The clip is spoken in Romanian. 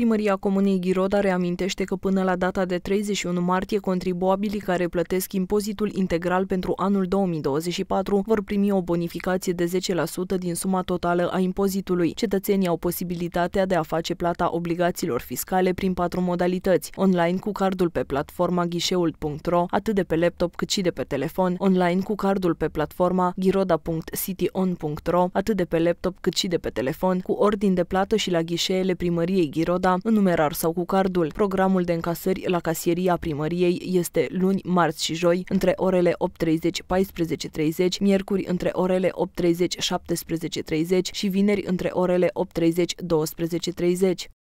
Primăria Comunei Ghiroda reamintește că până la data de 31 martie, contribuabilii care plătesc impozitul integral pentru anul 2024 vor primi o bonificație de 10% din suma totală a impozitului. Cetățenii au posibilitatea de a face plata obligațiilor fiscale prin patru modalități, online cu cardul pe platforma ghișeul.ro, atât de pe laptop cât și de pe telefon, online cu cardul pe platforma ghiroda.cityon.ro, atât de pe laptop cât și de pe telefon, cu ordin de plată și la ghișeele primăriei Ghiroda, plata în numerar sau cu cardul. Programul de încasări la casieria primăriei este luni, marți și joi între orele 8.30-14.30, miercuri între orele 8.30-17.30 și vineri între orele 8.30-12.30.